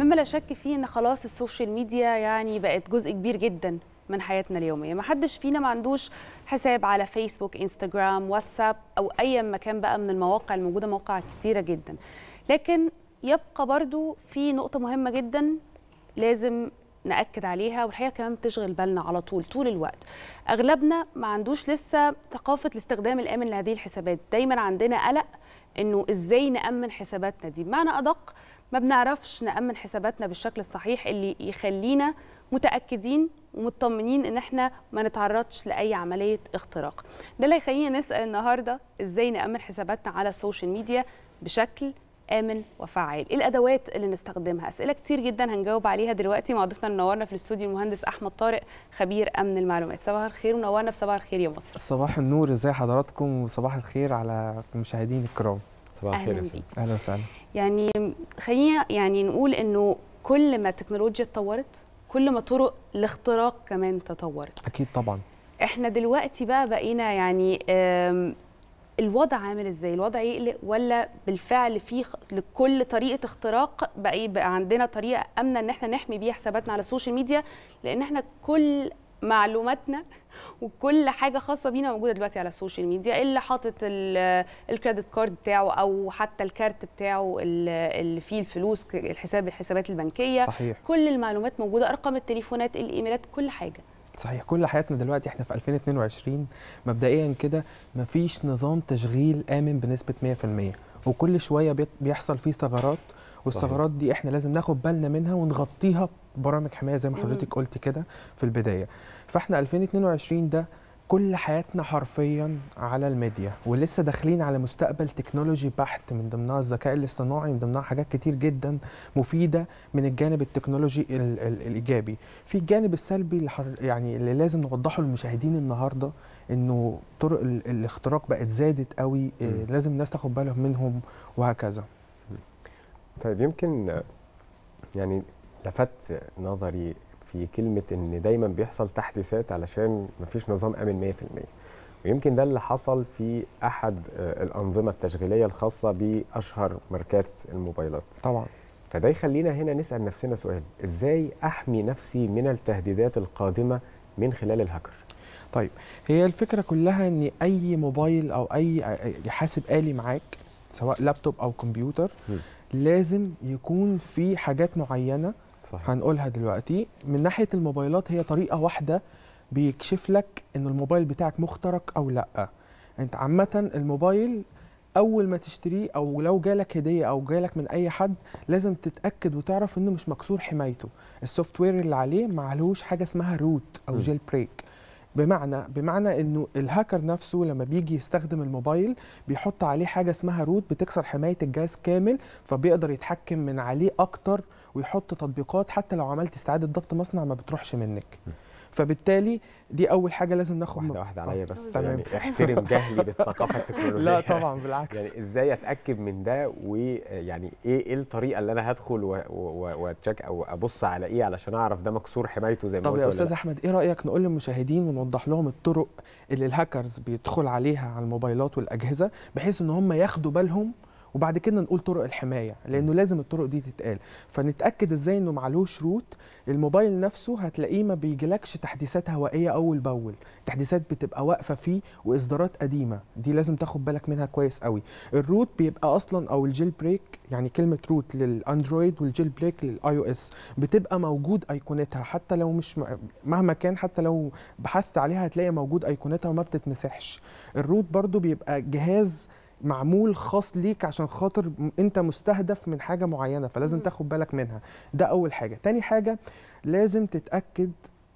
مما لا شك فيه ان خلاص السوشيال ميديا يعني بقت جزء كبير جدا من حياتنا اليوميه ما حدش فينا ما عندوش حساب على فيسبوك انستغرام واتساب او اي مكان بقى من المواقع الموجوده مواقع كتيره جدا لكن يبقى برضو في نقطه مهمه جدا لازم نأكد عليها والحقيقة كمان بتشغل بالنا على طول طول الوقت أغلبنا ما عندوش لسه ثقافة الاستخدام الآمن لهذه الحسابات دايما عندنا قلق أنه إزاي نأمن حساباتنا دي بمعنى أدق ما بنعرفش نأمن حساباتنا بالشكل الصحيح اللي يخلينا متأكدين ومطمنين ان احنا ما نتعرضش لاي عمليه اختراق ده اللي هيخلينا نسال النهارده ازاي نامن حساباتنا على السوشيال ميديا بشكل امن وفعال ايه الادوات اللي نستخدمها اسئله كتير جدا هنجاوب عليها دلوقتي مع ضيفنا منورنا في الاستوديو المهندس احمد طارق خبير امن المعلومات صباح الخير ومنورنا في صباح الخير يا مصر صباح النور ازي حضراتكم وصباح الخير على المشاهدين الكرام صباح الخير اهلا وسهلا يعني خلينا يعني نقول انه كل ما التكنولوجيا اتطورت كل ما طرق الاختراق كمان تطورت اكيد طبعا احنا دلوقتي بقى بقينا يعني الوضع عامل ازاي الوضع يقلق ولا بالفعل في لكل طريقه اختراق بقى يبقى عندنا طريقه امنه ان احنا نحمي بيها حساباتنا على السوشيال ميديا لان احنا كل معلوماتنا وكل حاجه خاصه بينا موجوده دلوقتي على السوشيال ميديا اللي حاطط الكريدت كارد بتاعه او حتى الكارت بتاعه اللي فيه الفلوس الحساب الحسابات البنكيه صحيح. كل المعلومات موجوده ارقام التليفونات الايميلات كل حاجه صحيح كل حياتنا دلوقتي احنا في 2022 مبدئيا كده مفيش نظام تشغيل امن بنسبه 100% وكل شويه بيحصل فيه ثغرات والثغرات دي احنا لازم ناخد بالنا منها ونغطيها ببرامج حمايه زي ما حضرتك قلت كده في البدايه فاحنا 2022 ده كل حياتنا حرفيا على الميديا ولسه داخلين على مستقبل تكنولوجي بحت من ضمنها الذكاء الاصطناعي من ضمنها حاجات كتير جدا مفيده من الجانب التكنولوجي الـ الـ الايجابي في الجانب السلبي اللي يعني اللي لازم نوضحه للمشاهدين النهارده انه طرق الاختراق بقت زادت قوي لازم الناس تاخد بالهم منهم وهكذا طيب يمكن يعني لفت نظري في كلمه ان دايما بيحصل تحديثات علشان مفيش نظام امن 100% ويمكن ده اللي حصل في احد آه، الانظمه التشغيليه الخاصه باشهر ماركات الموبايلات طبعا فده يخلينا هنا نسال نفسنا سؤال ازاي احمي نفسي من التهديدات القادمه من خلال الهاكر طيب هي الفكره كلها ان اي موبايل او اي آه، حاسب آلي معاك سواء لابتوب او كمبيوتر م. لازم يكون في حاجات معينه صحيح. هنقولها دلوقتي من ناحيه الموبايلات هي طريقه واحده بيكشف لك ان الموبايل بتاعك مخترق او لا انت عامه الموبايل اول ما تشتريه او لو جالك هديه او جالك من اي حد لازم تتاكد وتعرف انه مش مكسور حمايته السوفت وير اللي عليه ما عليهوش حاجه اسمها روت او جيل بريك بمعنى بمعنى انه الهاكر نفسه لما بيجي يستخدم الموبايل بيحط عليه حاجه اسمها روت بتكسر حمايه الجهاز كامل فبيقدر يتحكم من عليه اكتر ويحط تطبيقات حتى لو عملت استعاده ضبط مصنع ما بتروحش منك فبالتالي دي اول حاجه لازم ناخد واحده واحده عليا بس تمام. يعني احترم جهلي بالثقافه التكنولوجيه لا طبعا بالعكس يعني ازاي اتاكد من ده ويعني ايه ايه الطريقه اللي انا هدخل واتشيك او ابص على ايه علشان اعرف ده مكسور حمايته زي ما طب يا استاذ احمد ايه رايك نقول للمشاهدين ونوضح لهم الطرق اللي الهاكرز بيدخل عليها على الموبايلات والاجهزه بحيث ان هم ياخدوا بالهم وبعد كده نقول طرق الحمايه لانه لازم الطرق دي تتقال فنتاكد ازاي انه معلوش روت الموبايل نفسه هتلاقيه ما بيجيلكش تحديثات هوائيه اول باول تحديثات بتبقى واقفه فيه واصدارات قديمه دي لازم تاخد بالك منها كويس قوي الروت بيبقى اصلا او الجيل بريك يعني كلمه روت للاندرويد والجيل بريك للاي او اس بتبقى موجود ايقونتها حتى لو مش مهما كان حتى لو بحثت عليها هتلاقي موجود ايقونتها وما بتتمسحش الروت برضو بيبقى جهاز معمول خاص ليك عشان خاطر انت مستهدف من حاجه معينه فلازم تاخد بالك منها ده اول حاجه تاني حاجه لازم تتاكد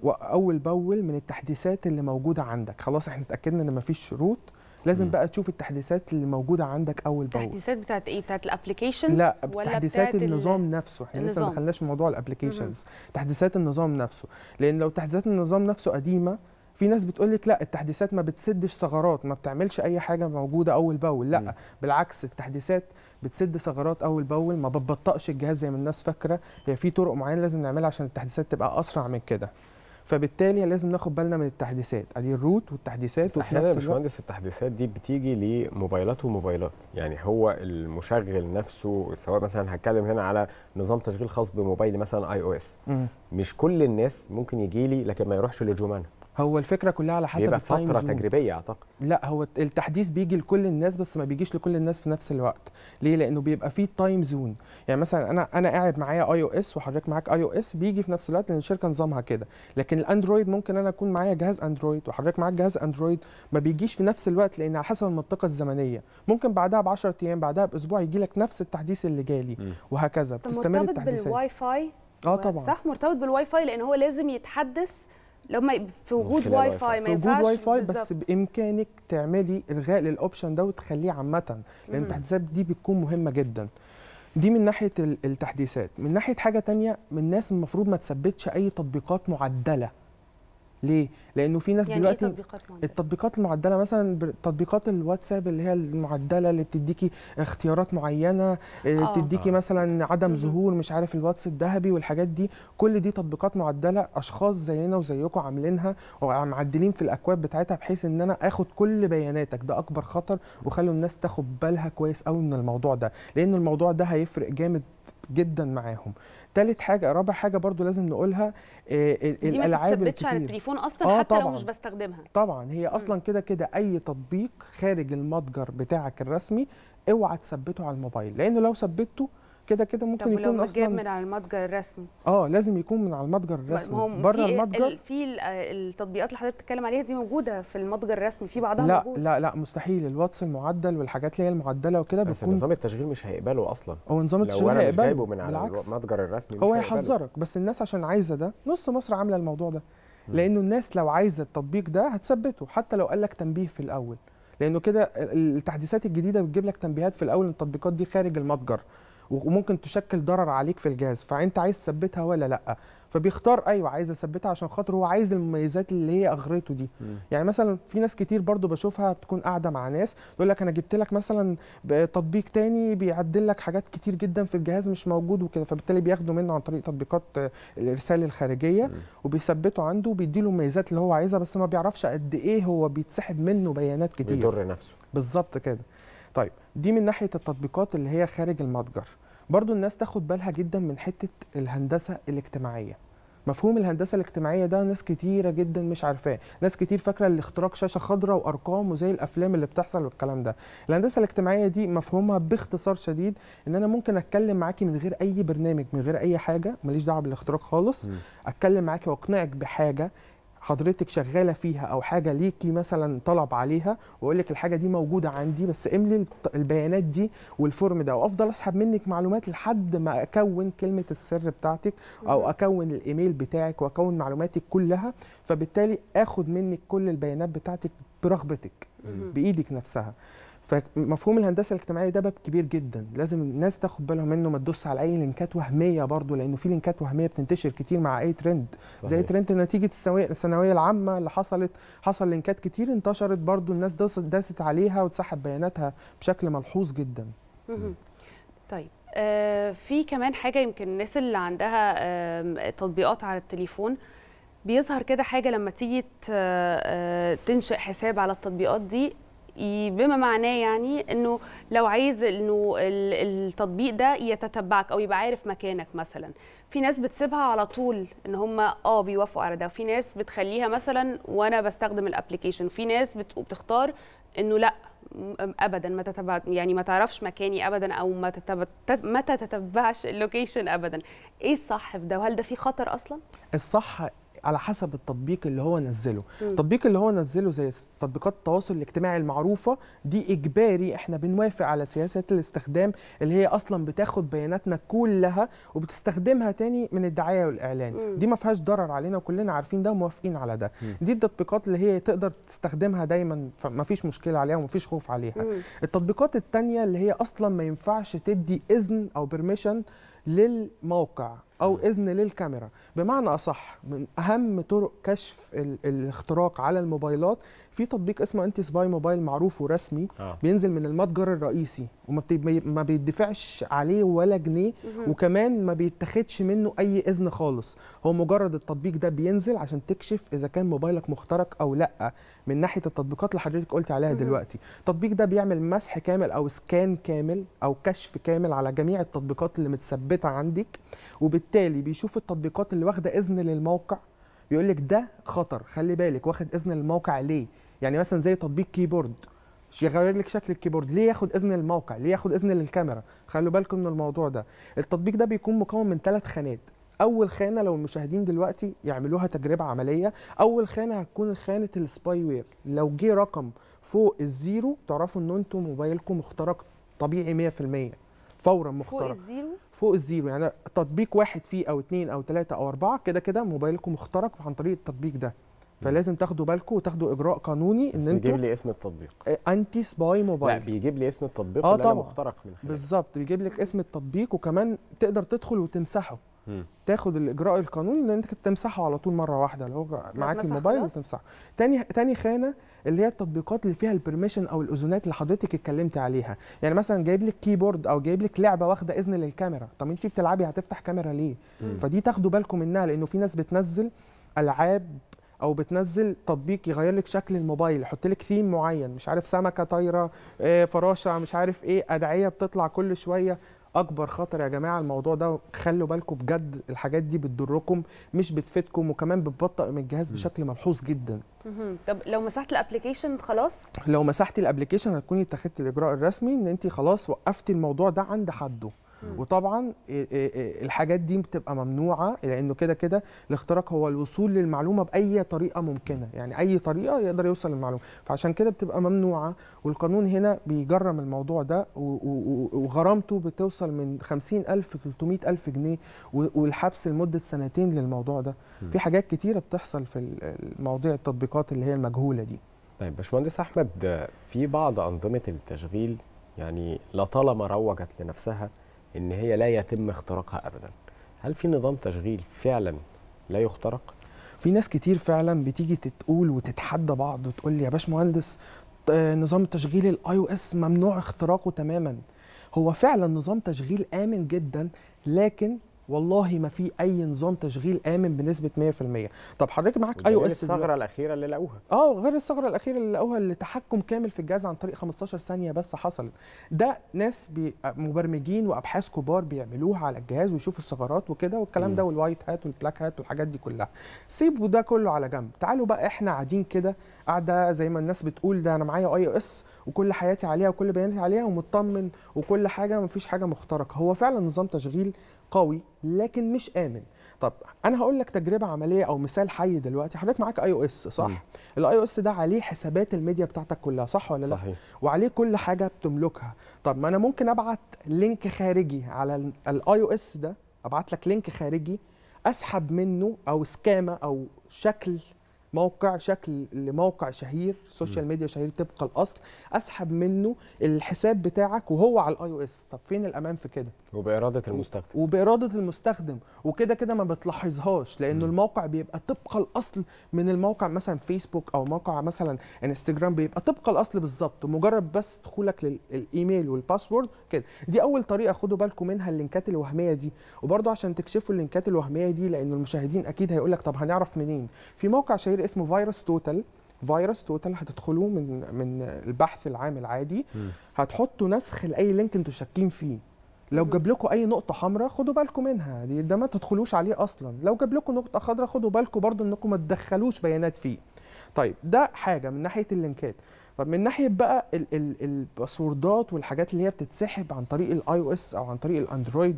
اول باول من التحديثات اللي موجوده عندك خلاص احنا اتاكدنا ان مفيش شروط لازم بقى تشوف التحديثات اللي موجوده عندك اول باول التحديثات بتاعت ايه بتاعت الابلكيشنز لا ولا تحديثات النظام ال... نفسه احنا لسه ما دخلناش في موضوع الابلكيشنز تحديثات النظام نفسه لان لو تحديثات النظام نفسه قديمه في ناس بتقول لك لا التحديثات ما بتسدش ثغرات ما بتعملش اي حاجه موجوده اول باول لا م. بالعكس التحديثات بتسد ثغرات اول باول ما بتبطئش الجهاز زي ما الناس فاكره هي في طرق معينه لازم نعملها عشان التحديثات تبقى اسرع من كده فبالتالي لازم ناخد بالنا من التحديثات ادي الروت والتحديثات وفي نفس الوقت باشمهندس التحديثات دي بتيجي لموبايلات وموبايلات يعني هو المشغل نفسه سواء مثلا هتكلم هنا على نظام تشغيل خاص بموبايلي مثلا اي او اس مش كل الناس ممكن يجي لي لكن ما يروحش لجومانا هو الفكره كلها على حسب التايم فتره تجريبيه اعتقد لا هو التحديث بيجي لكل الناس بس ما بيجيش لكل الناس في نفس الوقت ليه لانه بيبقى فيه تايم زون يعني مثلا انا انا قاعد معايا اي او اس وحضرتك معاك اي او اس بيجي في نفس الوقت لان الشركه نظامها كده لكن الاندرويد ممكن انا اكون معايا جهاز اندرويد وحضرتك معاك جهاز اندرويد ما بيجيش في نفس الوقت لان على حسب المنطقه الزمنيه ممكن بعدها ب 10 ايام بعدها باسبوع يجي لك نفس التحديث اللي جالي وهكذا بتستمر التحديثات مرتبط بالواي فاي اه طبعا صح مرتبط بالواي فاي لان هو لازم يتحدث لو ما في وجود واي فاي ما في وجود واي فاي بس بالزبط. بامكانك تعملي الغاء للاوبشن ده وتخليه عامه لان التحديثات دي بتكون مهمه جدا دي من ناحيه التحديثات من ناحيه حاجه تانية من الناس المفروض ما تثبتش اي تطبيقات معدله ليه؟ لانه في ناس يعني إيه دلوقتي إيه تطبيقات التطبيقات المعدله مثلا تطبيقات الواتساب اللي هي المعدله اللي بتديكي اختيارات معينه آه. آه. تديكي آه. مثلا عدم ظهور مش عارف الواتس الذهبي والحاجات دي كل دي تطبيقات معدله اشخاص زينا وزيكم عاملينها ومعدلين في الاكواد بتاعتها بحيث ان انا اخد كل بياناتك ده اكبر خطر وخلوا الناس تاخد بالها كويس قوي من الموضوع ده لان الموضوع ده هيفرق جامد جدا معاهم ثالث حاجه رابع حاجه برضو لازم نقولها آه، الالعاب دي ما على التليفون اصلا آه حتى طبعًا. لو مش بستخدمها طبعا هي اصلا كده كده اي تطبيق خارج المتجر بتاعك الرسمي اوعى تثبته على الموبايل لانه لو ثبته كده كده ممكن طب يكون اصلا من على المتجر الرسمي اه لازم يكون من على المتجر الرسمي بره المتجر في التطبيقات اللي حضرتك بتتكلم عليها دي موجوده في المتجر الرسمي في بعضها لا موجود. لا لا مستحيل الواتس المعدل والحاجات اللي هي المعدله وكده بيكون نظام التشغيل مش هيقبله اصلا هو نظام التشغيل هيقبله جايبه من على المتجر الرسمي هو هيحذرك بس الناس عشان عايزه ده نص مصر عامله الموضوع ده لانه الناس لو عايزه التطبيق ده هتثبته حتى لو قال لك تنبيه في الاول لانه كده التحديثات الجديده بتجيب لك تنبيهات في الاول ان التطبيقات دي خارج المتجر وممكن تشكل ضرر عليك في الجهاز فانت عايز تثبتها ولا لا فبيختار ايوه عايز اثبتها عشان خاطر هو عايز المميزات اللي هي اغرته دي م. يعني مثلا في ناس كتير برضو بشوفها بتكون قاعده مع ناس تقول لك انا جبت لك مثلا تطبيق تاني بيعدل لك حاجات كتير جدا في الجهاز مش موجود وكده فبالتالي بياخدوا منه عن طريق تطبيقات الارسال الخارجيه وبيثبته عنده وبيدي له المميزات اللي هو عايزها بس ما بيعرفش قد ايه هو بيتسحب منه بيانات كتير بيضر نفسه بالظبط كده طيب دي من ناحيه التطبيقات اللي هي خارج المتجر برضو الناس تاخد بالها جدا من حته الهندسه الاجتماعيه مفهوم الهندسه الاجتماعيه ده ناس كتيره جدا مش عارفاه ناس كتير فاكره الاختراق شاشه خضراء وارقام وزي الافلام اللي بتحصل والكلام ده الهندسه الاجتماعيه دي مفهومها باختصار شديد ان انا ممكن اتكلم معاكي من غير اي برنامج من غير اي حاجه ماليش دعوه بالاختراق خالص م. اتكلم معاكي واقنعك بحاجه حضرتك شغاله فيها او حاجه ليكي مثلا طلب عليها واقول لك الحاجه دي موجوده عندي بس املي البيانات دي والفورم ده وافضل اسحب منك معلومات لحد ما اكون كلمه السر بتاعتك او اكون الايميل بتاعك واكون معلوماتك كلها فبالتالي اخد منك كل البيانات بتاعتك برغبتك بايدك نفسها فمفهوم الهندسه الاجتماعيه ده باب كبير جدا لازم الناس تاخد بالها منه ما تدوس على اي لينكات وهميه برضو لانه في لينكات وهميه بتنتشر كتير مع اي ترند صحيح. زي ترند نتيجه الثانويه العامه اللي حصلت حصل لينكات كتير انتشرت برضو الناس داست, عليها وتسحب بياناتها بشكل ملحوظ جدا طيب آه في كمان حاجه يمكن الناس اللي عندها آه تطبيقات على التليفون بيظهر كده حاجه لما تيجي آه، تنشئ حساب على التطبيقات دي بما معناه يعني انه لو عايز انه التطبيق ده يتتبعك او يبقى عارف مكانك مثلا في ناس بتسيبها على طول ان هم اه بيوافقوا على ده في ناس بتخليها مثلا وانا بستخدم الابلكيشن في ناس بتختار انه لا ابدا ما تتبع يعني ما تعرفش مكاني ابدا او ما تتبع ما تتبعش اللوكيشن ابدا ايه الصح في ده وهل ده في خطر اصلا الصح على حسب التطبيق اللي هو نزله التطبيق اللي هو نزله زي تطبيقات التواصل الاجتماعي المعروفه دي اجباري احنا بنوافق على سياسات الاستخدام اللي هي اصلا بتاخد بياناتنا كلها وبتستخدمها تاني من الدعايه والاعلان مم. دي ما فيهاش ضرر علينا وكلنا عارفين ده وموافقين على ده مم. دي التطبيقات اللي هي تقدر تستخدمها دايما فما فيش مشكله عليها وما فيش خوف عليها مم. التطبيقات التانيه اللي هي اصلا ما ينفعش تدي اذن او بيرميشن للموقع او اذن للكاميرا بمعنى اصح من اهم طرق كشف الاختراق على الموبايلات في تطبيق اسمه انتي سباي موبايل معروف ورسمي آه. بينزل من المتجر الرئيسي وما ما بيدفعش عليه ولا جنيه وكمان ما بيتاخدش منه اي اذن خالص هو مجرد التطبيق ده بينزل عشان تكشف اذا كان موبايلك مخترق او لا من ناحيه التطبيقات اللي حضرتك قلت عليها دلوقتي التطبيق ده بيعمل مسح كامل او سكان كامل او كشف كامل على جميع التطبيقات اللي متثبته عندك وبالتالي فبالتالي بيشوف التطبيقات اللي واخده اذن للموقع بيقول لك ده خطر خلي بالك واخد اذن للموقع ليه يعني مثلا زي تطبيق كيبورد يغير لك شكل الكيبورد ليه ياخد اذن للموقع ليه ياخد اذن للكاميرا خلوا بالكم من الموضوع ده التطبيق ده بيكون مكون من ثلاث خانات اول خانه لو المشاهدين دلوقتي يعملوها تجربه عمليه اول خانه هتكون خانه السباي وير لو جه رقم فوق الزيرو تعرفوا ان انتم موبايلكم اخترق طبيعي 100% فورا مخترق فوق الزيرو فوق الزيرو يعني تطبيق واحد فيه او اثنين او ثلاثه او اربعه كده كده موبايلكم مخترق عن طريق التطبيق ده فلازم تاخدوا بالكم وتاخدوا اجراء قانوني ان انتوا بيجيب لي اسم التطبيق انتي سباي موبايل لا بيجيب لي اسم التطبيق اه مخترق من خلاله بالظبط بيجيب لك اسم التطبيق وكمان تقدر تدخل وتمسحه تاخد الاجراء القانوني ان انت تمسحه على طول مره واحده اللي هو معاك الموبايل وتمسحه تاني تاني خانه اللي هي التطبيقات اللي فيها البرميشن او الاذونات اللي حضرتك اتكلمت عليها يعني مثلا جايب لك كيبورد او جايب لك لعبه واخده اذن للكاميرا طب انت بتلعبي هتفتح كاميرا ليه مم. فدي تاخدوا بالكم منها لانه في ناس بتنزل العاب او بتنزل تطبيق يغير لك شكل الموبايل يحط لك ثيم معين مش عارف سمكه طايره آه، فراشه مش عارف ايه ادعيه بتطلع كل شويه اكبر خطر يا جماعه الموضوع ده خلوا بالكم بجد الحاجات دي بتضركم مش بتفيدكم وكمان بتبطئ من الجهاز بشكل ملحوظ جدا طب لو مسحت الابلكيشن خلاص لو مسحت الابلكيشن هتكوني اتخذتي الاجراء الرسمي ان انت خلاص وقفتي الموضوع ده عند حده وطبعا إيه، إيه، إيه، الحاجات دي بتبقى ممنوعه لانه كده كده الاختراق هو الوصول للمعلومه باي طريقه ممكنه يعني اي طريقه يقدر يوصل للمعلومه فعشان كده بتبقى ممنوعه والقانون هنا بيجرم الموضوع ده وغرامته بتوصل من 50000 ل 300000 جنيه والحبس لمده سنتين للموضوع ده في حاجات كتيره بتحصل في مواضيع التطبيقات اللي هي المجهوله دي طيب باشمهندس احمد في بعض انظمه التشغيل يعني لطالما روجت لنفسها ان هي لا يتم اختراقها ابدا هل في نظام تشغيل فعلا لا يخترق في ناس كتير فعلا بتيجي تقول وتتحدى بعض وتقول لي يا باشمهندس نظام التشغيل الاي او اس ممنوع اختراقه تماما هو فعلا نظام تشغيل امن جدا لكن والله ما في اي نظام تشغيل امن بنسبه 100% طب حضرتك معاك اي او اس الثغره الاخيره اللي لقوها اه غير الثغره الاخيره اللي لقوها اللي تحكم كامل في الجهاز عن طريق 15 ثانيه بس حصلت ده ناس مبرمجين وابحاث كبار بيعملوها على الجهاز ويشوفوا الثغرات وكده والكلام ده والوايت هات والبلاك هات والحاجات دي كلها سيبوا ده كله على جنب تعالوا بقى احنا قاعدين كده قاعده زي ما الناس بتقول ده انا معايا اي او اس وكل حياتي عليها وكل بياناتي عليها ومطمن وكل حاجه مفيش حاجه مخترقه هو فعلا نظام تشغيل قوي لكن مش امن طب انا هقول لك تجربه عمليه او مثال حي دلوقتي حضرتك معاك اي او اس صح الاي او اس ده عليه حسابات الميديا بتاعتك كلها صح ولا لا صحيح. وعليه كل حاجه بتملكها طب ما انا ممكن ابعت لينك خارجي على الاي او اس ده ابعت لك لينك خارجي اسحب منه او سكامه او شكل موقع شكل لموقع شهير سوشيال ميديا شهير طبق الاصل اسحب منه الحساب بتاعك وهو على الاي او اس طب فين الامان في كده وباراده المستخدم وباراده المستخدم وكده كده ما بتلاحظهاش لانه الموقع بيبقى طبق الاصل من الموقع مثلا فيسبوك او موقع مثلا انستجرام بيبقى طبق الاصل بالظبط مجرد بس دخولك للايميل والباسورد كده دي اول طريقه خدوا بالكم منها اللينكات الوهميه دي وبرده عشان تكشفوا اللينكات الوهميه دي لان المشاهدين اكيد هيقول لك طب هنعرف منين في موقع شهير اسمه فيروس توتال فيروس توتال هتدخلوه من من البحث العام العادي هتحطوا نسخ لاي لينك انتوا شاكين فيه لو جاب لكم اي نقطه حمراء خدوا بالكم منها دي ده ما تدخلوش عليه اصلا لو جاب لكم نقطه خضراء خدوا بالكم برضو انكم ما تدخلوش بيانات فيه طيب ده حاجه من ناحيه اللينكات طب من ناحيه بقى الباسوردات والحاجات اللي هي بتتسحب عن طريق الاي او اس او عن طريق الاندرويد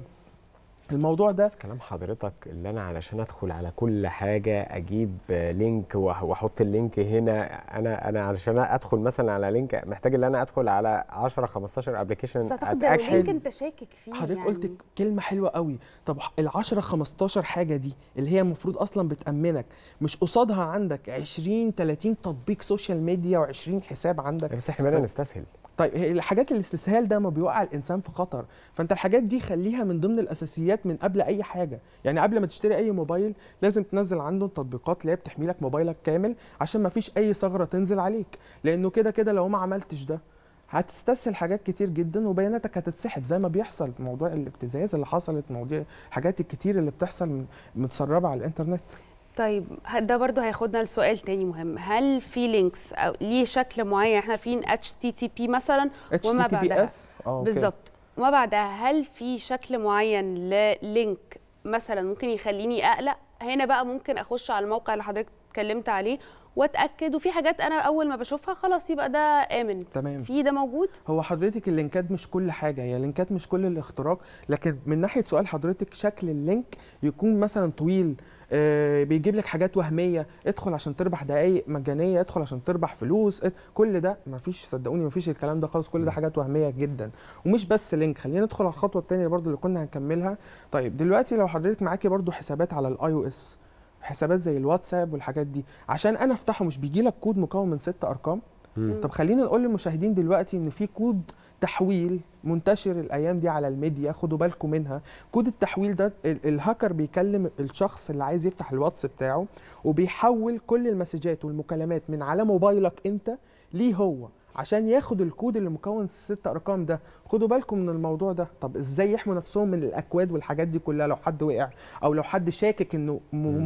الموضوع ده بس كلام حضرتك اللي انا علشان ادخل على كل حاجه اجيب لينك واحط اللينك هنا انا انا علشان ادخل مثلا على لينك محتاج ان انا ادخل على 10 15 ابلكيشن اتاكد لينك انت شاكك فيه حضرتك يعني. قلت كلمه حلوه قوي طب ال 10 15 حاجه دي اللي هي المفروض اصلا بتامنك مش قصادها عندك 20 30 تطبيق سوشيال ميديا و20 حساب عندك بس احنا بقى نستسهل طيب الحاجات الاستسهال ده ما بيوقع الانسان في خطر فانت الحاجات دي خليها من ضمن الاساسيات من قبل اي حاجه يعني قبل ما تشتري اي موبايل لازم تنزل عنده التطبيقات اللي هي بتحمي لك موبايلك كامل عشان ما فيش اي ثغره تنزل عليك لانه كده كده لو ما عملتش ده هتستسهل حاجات كتير جدا وبياناتك هتتسحب زي ما بيحصل موضوع الابتزاز اللي حصلت موضوع حاجات الكتير اللي بتحصل متسربه على الانترنت طيب ده برضو هياخدنا لسؤال تاني مهم هل في لينكس او ليه شكل معين يعني احنا عارفين اتش تي تي بي مثلا وما بعدها آه، بالظبط وما بعدها هل في شكل معين للينك مثلا ممكن يخليني اقلق هنا بقى ممكن اخش على الموقع اللي حضرتك اتكلمت عليه واتاكد وفي حاجات انا اول ما بشوفها خلاص يبقى ده امن تمام في ده موجود هو حضرتك اللينكات مش كل حاجه هي اللينكات مش كل الاختراق لكن من ناحيه سؤال حضرتك شكل اللينك يكون مثلا طويل آه بيجيب لك حاجات وهميه ادخل عشان تربح دقائق مجانيه ادخل عشان تربح فلوس كل ده ما فيش صدقوني ما فيش الكلام ده خالص كل ده حاجات وهميه جدا ومش بس لينك خلينا ندخل على الخطوه الثانيه برضو اللي كنا هنكملها طيب دلوقتي لو حضرتك معاكي برضو حسابات على الاي او اس حسابات زي الواتساب والحاجات دي عشان انا افتحه مش بيجي لك كود مكون من ست ارقام مم. طب خلينا نقول للمشاهدين دلوقتي ان في كود تحويل منتشر الايام دي على الميديا خدوا بالكم منها كود التحويل ده الهاكر بيكلم الشخص اللي عايز يفتح الواتس بتاعه وبيحول كل المسجات والمكالمات من على موبايلك انت ليه هو عشان ياخد الكود اللي مكون ست ارقام ده خدوا بالكم من الموضوع ده طب ازاي يحموا نفسهم من الاكواد والحاجات دي كلها لو حد وقع او لو حد شاكك انه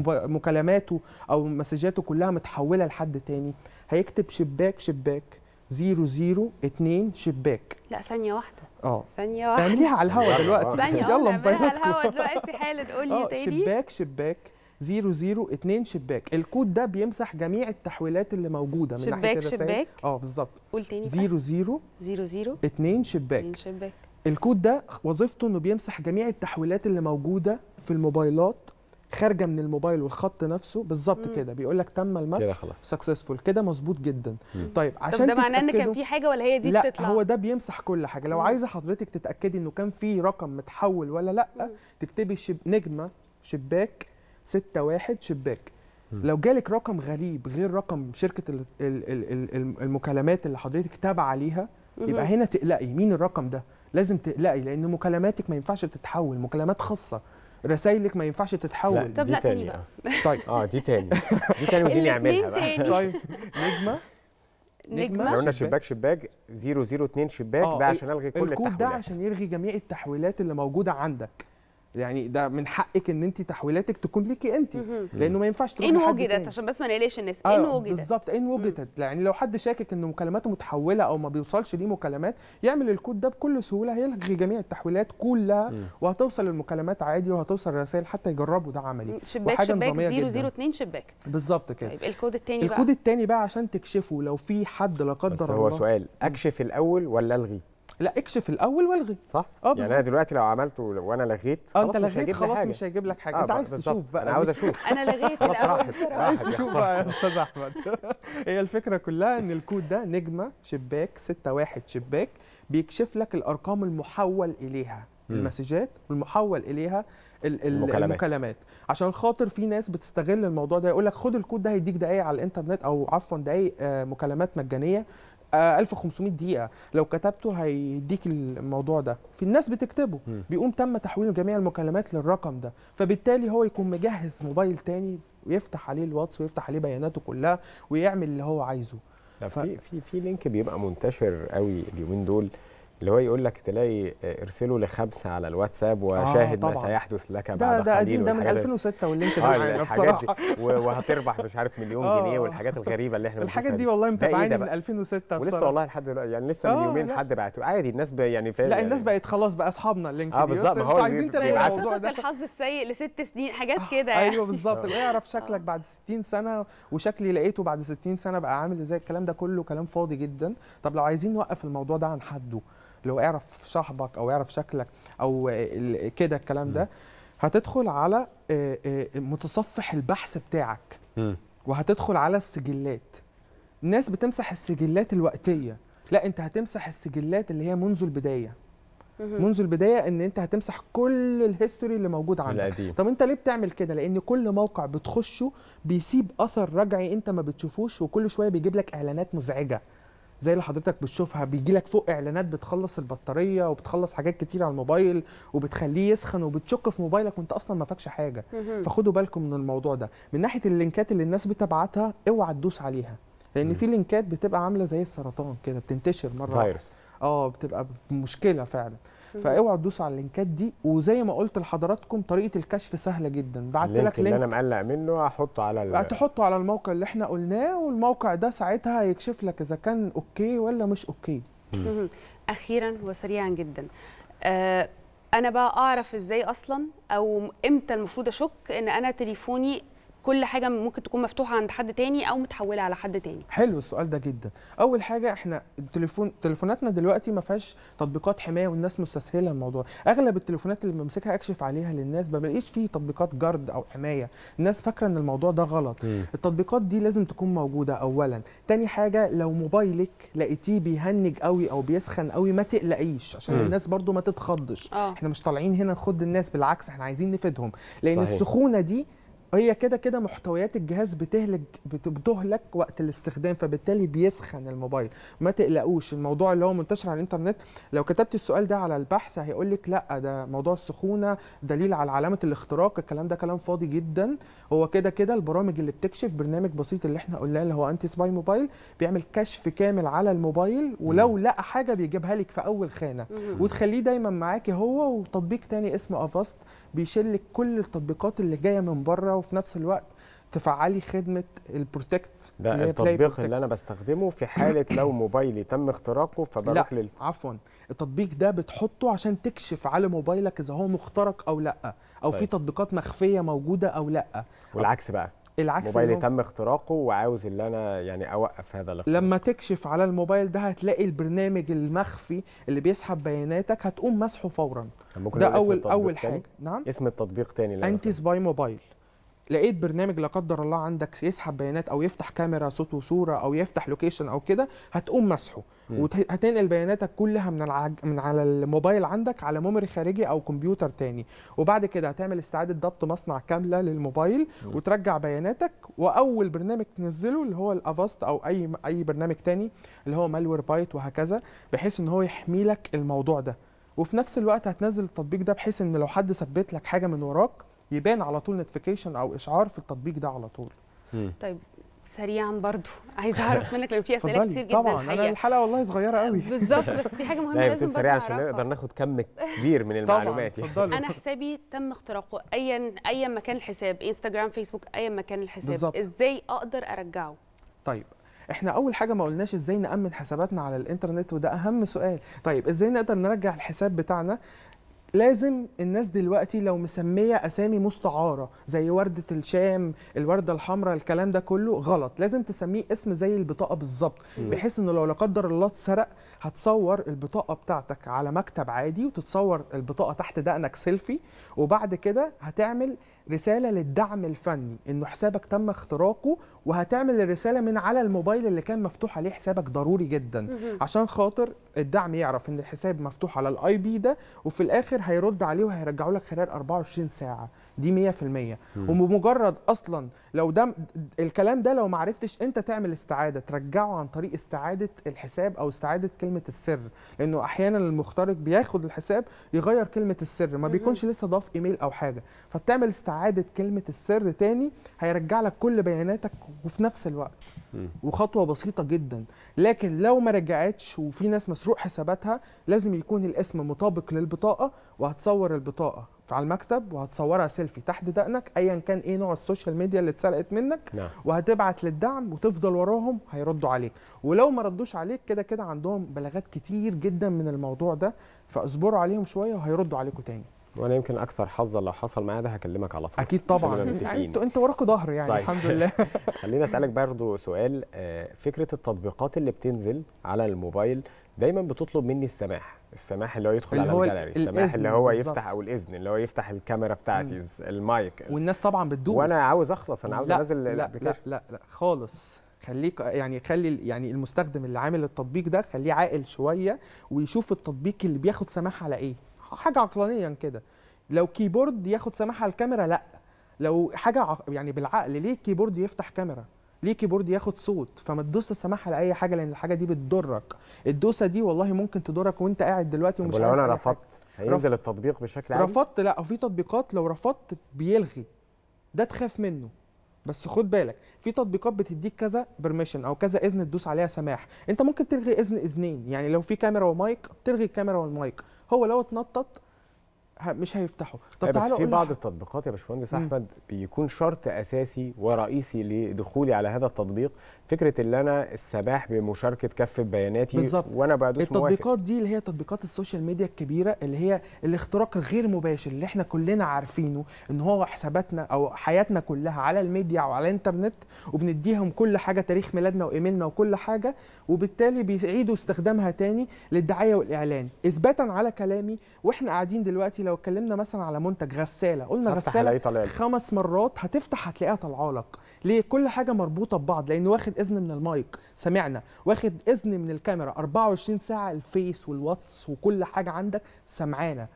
مكالماته او مسجاته كلها متحوله لحد تاني هيكتب شباك شباك زيرو زيرو اتنين شباك لا ثانيه واحده اه ثانيه واحده اعمليها على الهوا دلوقتي ثانيه يلا على الهوا دلوقتي حالا قولي آه، تاني شباك شباك 002 شباك الكود ده بيمسح جميع التحويلات اللي موجوده من ناحيه الرسائل شباك اه بالظبط قول تاني 002 شباك شباك الكود ده وظيفته انه بيمسح جميع التحويلات اللي موجوده في الموبايلات خارجه من الموبايل والخط نفسه بالظبط كده بيقول لك تم المسح سكسسفول كده مظبوط جدا مم. طيب عشان طب ده معناه ان كان في حاجه ولا هي دي لا بتطلع هو ده بيمسح كل حاجه لو مم. عايزه حضرتك تتاكدي انه كان في رقم متحول ولا لا مم. تكتبي شب... نجمه شباك 6 1 شباك لو جالك رقم غريب غير رقم شركه المكالمات اللي حضرتك تابعه عليها يبقى هنا تقلقي مين الرقم ده لازم تقلقي لان مكالماتك ما ينفعش تتحول مكالمات خاصه رسايلك ما ينفعش تتحول لا طب لا تاني بقى طيب اه دي تاني دي تاني ودي نعملها بقى طيب نجمه نجمه احنا قلنا شباك شباك 002 شباك آه، ده عشان الغي كل التحويلات الكود ده عشان يلغي جميع التحويلات اللي موجوده عندك يعني ده من حقك ان انت تحويلاتك تكون ليكي انت لانه ما ينفعش تروحي ان وجدت عشان بس ما نقلقش الناس آه ان وجدت بالظبط ان وجدت يعني لو حد شاكك ان مكالماته متحوله او ما بيوصلش ليه مكالمات يعمل الكود ده بكل سهوله هيلغي جميع التحويلات كلها وهتوصل المكالمات عادي وهتوصل الرسائل حتى يجربوا ده عملي شباك وحاجه شباك نظاميه جدا 002 شباك بالظبط كده طيب الكود الثاني بقى الكود الثاني بقى عشان تكشفه لو في حد لا قدر الله هو سؤال اكشف الاول ولا الغي لا اكشف الاول والغي صح اه يعني انا دلوقتي لو عملته وانا لغيت آه، خلاص انت لغيت مش خلاص حاجة. مش هيجيب لك حاجه آه انت عايز تشوف بقى انا عاوز اشوف انا لغيت الاول عايز تشوف بقى يا استاذ احمد هي الفكره كلها ان الكود ده نجمه شباك 6 1 شباك بيكشف لك الارقام المحول اليها المسجات والمحول اليها المكالمات. المكالمات عشان خاطر في ناس بتستغل الموضوع ده يقول لك خد الكود ده هيديك دقايق على الانترنت او عفوا دقايق آه، مكالمات مجانيه 1500 آه، دقيقه لو كتبته هيديك الموضوع ده في الناس بتكتبه م. بيقوم تم تحويل جميع المكالمات للرقم ده فبالتالي هو يكون مجهز موبايل تاني ويفتح عليه الواتس ويفتح عليه بياناته كلها ويعمل اللي هو عايزه في ف... في في لينك بيبقى منتشر قوي اليومين دول اللي هو يقول لك تلاقي آه، ارسله لخمسه على الواتساب آه، وشاهد آه ما سيحدث لك بعد ده ده قديم ده من 2006 واللينك ده آه، معانا بصراحه وهتربح مش عارف مليون آه جنيه والحاجات الغريبه اللي احنا الحاجات دي والله إيه متابعيني من 2006 بصراحه ولسه والله لحد يعني لسه من يومين حد بعته عادي الناس يعني فاهم لا يعني الناس بقت خلاص بقى اصحابنا اللينك اه بالظبط ما هو عايزين تلاقي الموضوع ده الحظ السيء لست سنين حاجات كده ايوه بالظبط اعرف شكلك بعد 60 سنه وشكلي لقيته بعد 60 سنه بقى عامل ازاي الكلام ده كله كلام فاضي جدا طب لو عايزين نوقف الموضوع ده عن حده اللي هو اعرف صاحبك او اعرف شكلك او كده الكلام ده هتدخل على آه، آه، متصفح البحث بتاعك وهتدخل على السجلات الناس بتمسح السجلات الوقتيه لا انت هتمسح السجلات اللي هي منذ البدايه منذ البدايه ان انت هتمسح كل الهيستوري اللي موجود عندك القديم. طب انت ليه بتعمل كده لان كل موقع بتخشه بيسيب اثر رجعي انت ما بتشوفوش وكل شويه بيجيب لك اعلانات مزعجه زي اللي حضرتك بتشوفها بيجي لك فوق اعلانات بتخلص البطاريه وبتخلص حاجات كتير على الموبايل وبتخليه يسخن وبتشك في موبايلك وانت اصلا ما فاكش حاجه فخدوا بالكم من الموضوع ده من ناحيه اللينكات اللي الناس بتبعتها اوعى تدوس عليها لان في لينكات بتبقى عامله زي السرطان كده بتنتشر مره فيروس اه بتبقى مشكله فعلا فاوعوا تدوسوا على اللينكات دي وزي ما قلت لحضراتكم طريقه الكشف سهله جدا بعت لك لينك اللي انا مقلق منه هحطه على ال... هتحطه على الموقع اللي احنا قلناه والموقع ده ساعتها هيكشف لك اذا كان اوكي ولا مش اوكي اخيرا وسريعا جدا أه انا بقى اعرف ازاي اصلا او امتى المفروض اشك ان انا تليفوني كل حاجه ممكن تكون مفتوحه عند حد تاني او متحوله على حد تاني حلو السؤال ده جدا اول حاجه احنا التليفون تليفوناتنا دلوقتي ما فيهاش تطبيقات حمايه والناس مستسهله الموضوع اغلب التليفونات اللي بمسكها اكشف عليها للناس ما بلاقيش فيه تطبيقات جرد او حمايه الناس فاكره ان الموضوع ده غلط م. التطبيقات دي لازم تكون موجوده اولا تاني حاجه لو موبايلك لقيتيه بيهنج قوي او بيسخن قوي ما تقلقيش عشان م. الناس برضو ما تتخضش آه. احنا مش طالعين هنا نخض الناس بالعكس احنا عايزين نفيدهم لان صحيح. السخونه دي هي كده كده محتويات الجهاز بتهلك بتهلك وقت الاستخدام فبالتالي بيسخن الموبايل ما تقلقوش الموضوع اللي هو منتشر على الانترنت لو كتبت السؤال ده على البحث هيقول لك لا ده موضوع السخونه دليل على علامه الاختراق الكلام ده كلام فاضي جدا هو كده كده البرامج اللي بتكشف برنامج بسيط اللي احنا قلناه اللي هو انتي سباي موبايل بيعمل كشف كامل على الموبايل ولو لقى حاجه بيجيبها لك في اول خانه وتخليه دايما معاكي هو وتطبيق تاني اسمه افاست بيشيل لك كل التطبيقات اللي جايه من بره وفي نفس الوقت تفعلي خدمه البروتكت ده التطبيق اللي انا بستخدمه في حاله لو موبايلي تم اختراقه فبروح لا لل... عفوا التطبيق ده بتحطه عشان تكشف على موبايلك اذا هو مخترق او لا او طيب. في تطبيقات مخفيه موجوده او لا والعكس بقى العكس موبايلي تم اختراقه وعاوز اللي انا يعني اوقف هذا الاختراق لما تكشف على الموبايل ده هتلاقي البرنامج المخفي اللي بيسحب بياناتك هتقوم مسحه فورا ده اول اول حاجه نعم اسم التطبيق تاني انتي سباي موبايل لقيت برنامج لا قدر الله عندك يسحب بيانات او يفتح كاميرا صوت وصوره او يفتح لوكيشن او كده هتقوم مسحه وهتنقل بياناتك كلها من العج... من على الموبايل عندك على ميموري خارجي او كمبيوتر تاني وبعد كده هتعمل استعاده ضبط مصنع كامله للموبايل مم. وترجع بياناتك واول برنامج تنزله اللي هو الافاست او اي اي برنامج تاني اللي هو مالوير بايت وهكذا بحيث ان هو يحمي لك الموضوع ده وفي نفس الوقت هتنزل التطبيق ده بحيث ان لو حد ثبت لك حاجه من وراك يبان على طول نوتيفيكيشن او اشعار في التطبيق ده على طول طيب سريعا برضو عايزه اعرف منك لان في اسئله كتير جدا طبعا الحقيقة. انا الحلقه والله صغيره قوي بالظبط بس في حاجه مهمه لازم سريعا عشان نقدر ناخد كم كبير من المعلومات طبعا انا حسابي تم اختراقه ايا ايا ما كان الحساب انستجرام فيسبوك ايا ما كان الحساب بالزبط. ازاي اقدر ارجعه طيب احنا اول حاجه ما قلناش ازاي نامن حساباتنا على الانترنت وده اهم سؤال طيب ازاي نقدر نرجع الحساب بتاعنا لازم الناس دلوقتي لو مسميه اسامي مستعاره زي ورده الشام الورده الحمراء الكلام ده كله غلط لازم تسميه اسم زي البطاقه بالظبط بحيث انه لو لا قدر الله اتسرق هتصور البطاقه بتاعتك على مكتب عادي وتتصور البطاقه تحت دقنك سيلفي وبعد كده هتعمل رساله للدعم الفني انه حسابك تم اختراقه وهتعمل الرساله من على الموبايل اللي كان مفتوح عليه حسابك ضروري جدا عشان خاطر الدعم يعرف ان الحساب مفتوح على الاي بي ده وفي الاخر هيرد عليه وهيرجعه لك خلال 24 ساعه دي 100% وبمجرد اصلا لو ده الكلام ده لو ما عرفتش انت تعمل استعاده ترجعه عن طريق استعاده الحساب او استعاده كلمه السر لانه احيانا المخترق بياخد الحساب يغير كلمه السر ما بيكونش لسه ضاف ايميل او حاجه فبتعمل استعاده كلمه السر تاني هيرجع لك كل بياناتك وفي نفس الوقت وخطوه بسيطه جدا لكن لو ما رجعتش وفي ناس مسروق حساباتها لازم يكون الاسم مطابق للبطاقه وهتصور البطاقه على المكتب وهتصورها سيلفي تحت دقنك ايا كان ايه نوع السوشيال ميديا اللي اتسرقت منك نعم. وهتبعت للدعم وتفضل وراهم هيردوا عليك ولو ما ردوش عليك كده كده عندهم بلاغات كتير جدا من الموضوع ده فاصبروا عليهم شويه وهيردوا عليكم تاني وانا يمكن اكثر حظا لو حصل معايا ده هكلمك على طول اكيد طبعا يعني انتوا انتوا وراكوا ظهر يعني طيب. الحمد لله خليني اسالك برضو سؤال آه، فكره التطبيقات اللي بتنزل على الموبايل دايما بتطلب مني السماح السماح اللي هو يدخل اللي على الجاليري السماح اللي هو يفتح او الاذن اللي هو يفتح الكاميرا بتاعتي المايك والناس طبعا بتدوس وانا عاوز اخلص انا عاوز انزل لا لا, لا لا لا خالص خليك يعني خلي يعني المستخدم اللي عامل التطبيق ده خليه عاقل شويه ويشوف التطبيق اللي بياخد سماح على ايه حاجه عقلانيا كده لو كيبورد ياخد سماح على الكاميرا لا لو حاجه يعني بالعقل ليه الكيبورد يفتح كاميرا ليه كيبورد ياخد صوت فما تدوس السماحه لاي حاجه لان الحاجه دي بتضرك الدوسه دي والله ممكن تضرك وانت قاعد دلوقتي ومش عارف لو انا رفضت هينزل رف... التطبيق بشكل عام رفضت لا في تطبيقات لو رفضت بيلغي ده تخاف منه بس خد بالك في تطبيقات بتديك كذا برميشن او كذا اذن تدوس عليها سماح انت ممكن تلغي اذن اذنين يعني لو في كاميرا ومايك تلغي الكاميرا والمايك هو لو اتنطط مش هيفتحوا طب تعالوا في بعض التطبيقات يا باشمهندس احمد بيكون شرط اساسي ورئيسي لدخولي على هذا التطبيق فكره ان انا السباح بمشاركه كافه بياناتي بالزبط. وانا بدوس التطبيقات موافق. دي اللي هي تطبيقات السوشيال ميديا الكبيره اللي هي الاختراق الغير مباشر اللي احنا كلنا عارفينه ان هو حساباتنا او حياتنا كلها على الميديا او على الانترنت وبنديهم كل حاجه تاريخ ميلادنا وايميلنا وكل حاجه وبالتالي بيعيدوا استخدامها تاني للدعايه والاعلان اثباتا على كلامي واحنا قاعدين دلوقتي لو اتكلمنا مثلا على منتج غساله قلنا غساله خمس مرات هتفتح هتلاقيها طالعه لك ليه كل حاجه مربوطه ببعض لان واخد اذن من المايك سمعنا واخد اذن من الكاميرا 24 ساعه الفيس والواتس وكل حاجه عندك سمعانا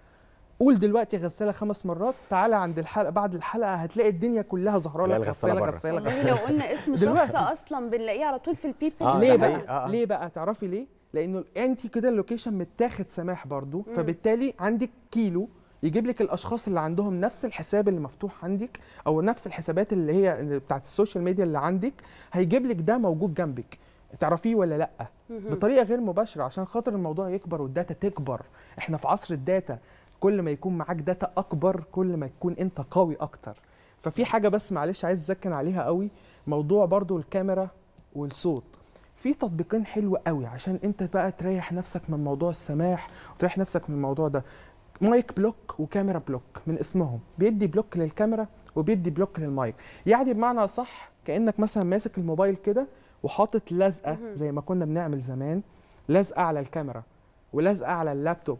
قول دلوقتي غساله خمس مرات تعالى عند الحلقه بعد الحلقه هتلاقي الدنيا كلها ظاهره لك غساله غساله يعني غساله لو قلنا اسم شخص اصلا بنلاقيه على طول في البيبل آه ليه بقى آه. ليه بقى تعرفي ليه لانه انت كده اللوكيشن متاخد سماح برضو مم. فبالتالي عندك كيلو يجيب لك الاشخاص اللي عندهم نفس الحساب اللي مفتوح عندك او نفس الحسابات اللي هي بتاعت السوشيال ميديا اللي عندك هيجيب لك ده موجود جنبك تعرفيه ولا لا بطريقه غير مباشره عشان خاطر الموضوع يكبر والداتا تكبر احنا في عصر الداتا كل ما يكون معاك داتا اكبر كل ما تكون انت قوي اكتر ففي حاجه بس معلش عايز ازكن عليها قوي موضوع برضو الكاميرا والصوت في تطبيقين حلو قوي عشان انت بقى تريح نفسك من موضوع السماح وتريح نفسك من الموضوع ده مايك بلوك وكاميرا بلوك من اسمهم بيدي بلوك للكاميرا وبيدي بلوك للمايك يعني بمعنى صح كانك مثلا ماسك الموبايل كده وحاطط لزقه زي ما كنا بنعمل زمان لزقه على الكاميرا ولزقه على اللابتوب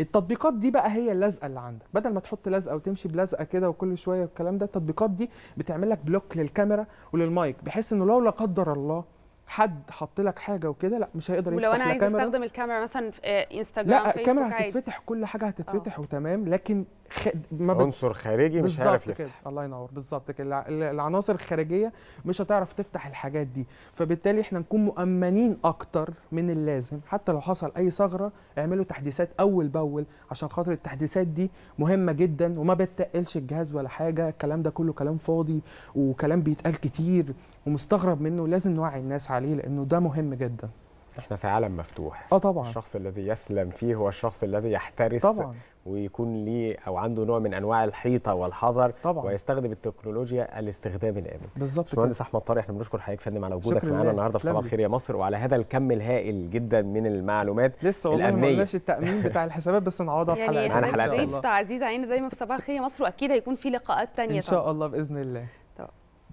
التطبيقات دي بقى هي اللزقه اللي عندك بدل ما تحط لزقه وتمشي بلزقه كده وكل شويه والكلام ده التطبيقات دي بتعمل لك بلوك للكاميرا وللمايك بحيث انه لو لا قدر الله حد حط لك حاجه وكده لا مش هيقدر يفتح ولو انا عايز استخدم الكاميرا مثلا في انستغرام آه، لا الكاميرا هتتفتح كل حاجه هتتفتح أوه. وتمام لكن خ... ما بت... عنصر خارجي مش هيعرف يفتح كده. الله ينور بالظبط كده العناصر الخارجيه مش هتعرف تفتح الحاجات دي فبالتالي احنا نكون مؤمنين اكتر من اللازم حتى لو حصل اي ثغره اعملوا تحديثات اول باول عشان خاطر التحديثات دي مهمه جدا وما بتقلش الجهاز ولا حاجه الكلام ده كله كلام فاضي وكلام بيتقال كتير ومستغرب منه لازم نوعي الناس عليه لانه ده مهم جدا احنا في عالم مفتوح اه طبعا الشخص الذي يسلم فيه هو الشخص الذي يحترس طبعا ويكون ليه او عنده نوع من انواع الحيطه والحذر طبعا ويستخدم التكنولوجيا الاستخدام الامن بالظبط كده باشمهندس احمد طارق احنا بنشكر حضرتك يا فندم على وجودك معانا النهارده في صباح الخير يا مصر وعلى هذا الكم الهائل جدا من المعلومات لسه والله ما قلناش التامين بتاع الحسابات بس نعوضها في حلقه يعني حلقه ضيف عزيز علينا دايما في صباح الخير يا مصر واكيد هيكون في لقاءات ثانيه ان شاء الله باذن الله